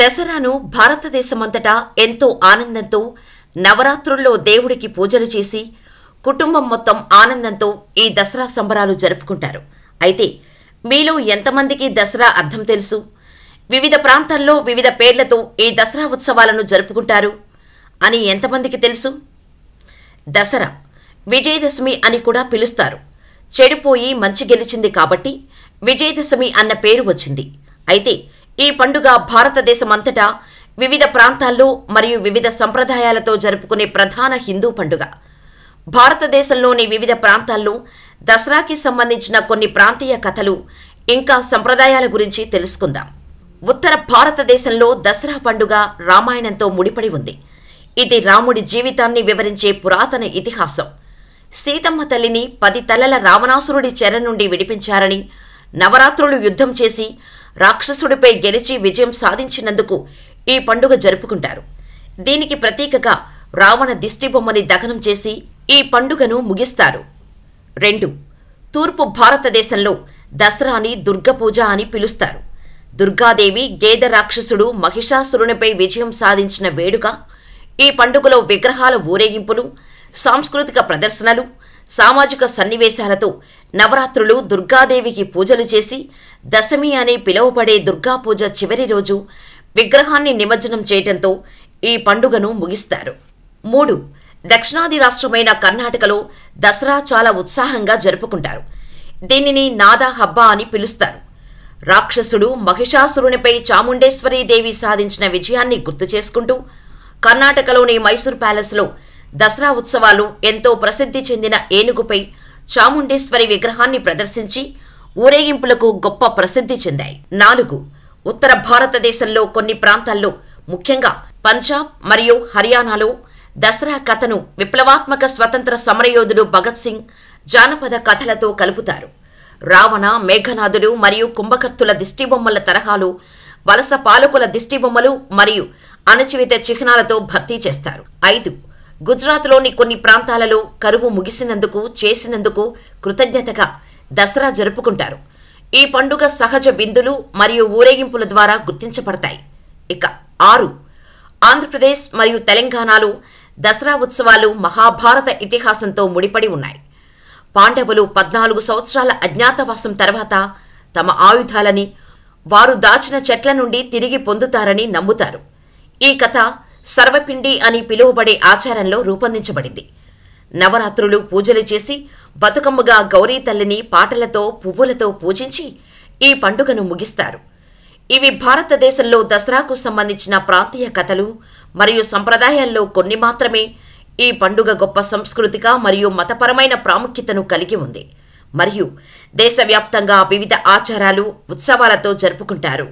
దసరాను భారతదేశమంతటా ఎంతో ఆనందంతో నవరాత్రుల్లో దేవుడికి పూజలు చేసి కుటుంబం మొత్తం ఆనందంతో ఈ దసరా సంబరాలు జరుపుకుంటారు అయితే మీలో ఎంతమందికి దసరా అర్థం తెలుసు వివిధ ప్రాంతాల్లో వివిధ పేర్లతో ఈ దసరా ఉత్సవాలను జరుపుకుంటారు అని ఎంతమందికి తెలుసు దసరా విజయదశమి అని కూడా పిలుస్తారు చెడిపోయి మంచి గెలిచింది కాబట్టి విజయదశమి అన్న పేరు వచ్చింది అయితే ఈ పండుగ భారతదేశమంతటా వివిధ ప్రాంతాల్లో మరియు వివిధ సంప్రదాయాలతో జరుపుకునే ప్రధాన హిందూ పండుగ భారతదేశంలోని వివిధ ప్రాంతాల్లో దసరాకి సంబంధించిన కొన్ని ప్రాంతీయ కథలు ఇంకా సంప్రదాయాల గురించి తెలుసుకుందాం ఉత్తర భారతదేశంలో దసరా పండుగ రామాయణంతో ముడిపడి ఉంది ఇది రాముడి జీవితాన్ని వివరించే పురాతన ఇతిహాసం సీతమ్మ తల్లిని పది తలల రావణాసురుడి చెర నుండి విడిపించారని నవరాత్రులు యుద్ధం చేసి రాక్షసుడిపై గెలిచి విజయం సాధించినందుకు ఈ పండుగ జరుపుకుంటారు దీనికి ప్రతీకగా రావణ దిష్టిబొమ్మని దహనం చేసి ఈ పండుగను ముగిస్తారు రెండు తూర్పు భారతదేశంలో దసరాని దుర్గపూజ అని పిలుస్తారు దుర్గాదేవి గేద రాక్షసుడు మహిషాసురునిపై విజయం సాధించిన వేడుక ఈ పండుగలో విగ్రహాల ఊరేగింపులు సాంస్కృతిక ప్రదర్శనలు సామాజిక సన్నివేశాలతో నవరాత్రులు దుర్గాదేవికి పూజలు చేసి దశమి అని పిలువబడే దుర్గాపూజ చివరి రోజు విగ్రహాన్ని నిమజ్జనం చేయటంతో ఈ పండుగను ముగిస్తారు మూడు దక్షిణాది రాష్ట్రమైన కర్ణాటకలో దసరా చాలా ఉత్సాహంగా జరుపుకుంటారు దీనిని నాదా హబ్బా అని పిలుస్తారు రాక్షసుడు మహిషాసురునిపై చాముండేశ్వరీదేవి సాధించిన విజయాన్ని గుర్తు చేసుకుంటూ కర్ణాటకలోని మైసూర్ ప్యాలెస్లో దసరా ఉత్సవాలు ఎంతో ప్రసిద్ధి చెందిన ఏనుగుపై చాముండేశ్వరి విగ్రహాన్ని ప్రదర్శించి ఊరేగింపులకు గొప్ప ప్రసిద్ధి చెందాయి నాలుగు ఉత్తర భారతదేశంలో కొన్ని ప్రాంతాల్లో ముఖ్యంగా పంజాబ్ మరియు హర్యానాలో దసరా కథను విప్లవాత్మక స్వతంత్ర సమరయోధుడు భగత్ సింగ్ జానపద కథలతో కలుపుతారు రావణ మేఘనాథుడు మరియు కుంభకర్తుల దిష్టిబొమ్మల తరహాలు వలస పాలకుల దిష్టిబొమ్మలు మరియు అణచివిత చిహ్నాలతో భర్తీ చేస్తారు ఐదు గుజరాత్లోని కొన్ని ప్రాంతాలలో కరువు ముగిసినందుకు చేసినందుకు కృతజ్ఞతగా దసరా జరుపుకుంటారు ఈ పండుగ సహజ విందులు మరియు ఊరేగింపుల ద్వారా గుర్తించబడతాయి ఇక ఆరు ఆంధ్రప్రదేశ్ మరియు తెలంగాణలో దసరా ఉత్సవాలు మహాభారత ఇతిహాసంతో ముడిపడి ఉన్నాయి పాండవులు పద్నాలుగు సంవత్సరాల అజ్ఞాతవాసం తర్వాత తమ ఆయుధాలని వారు దాచిన చెట్ల నుండి తిరిగి పొందుతారని నమ్ముతారు ఈ కథ సర్వపిండి అని పిలువబడే ఆచారంలో రూపొందించబడింది నవరాత్రులు పూజలు చేసి బతుకమ్మగా గౌరీ తల్లిని పాటలతో పువ్వులతో పూజించి ఈ పండుగను ముగిస్తారు ఇవి భారతదేశంలో దసరాకు సంబంధించిన ప్రాంతీయ కథలు మరియు సంప్రదాయాల్లో కొన్ని మాత్రమే ఈ పండుగ గొప్ప సంస్కృతిక మరియు మతపరమైన ప్రాముఖ్యతను కలిగి ఉంది మరియు దేశవ్యాప్తంగా వివిధ ఆచారాలు ఉత్సవాలతో జరుపుకుంటారు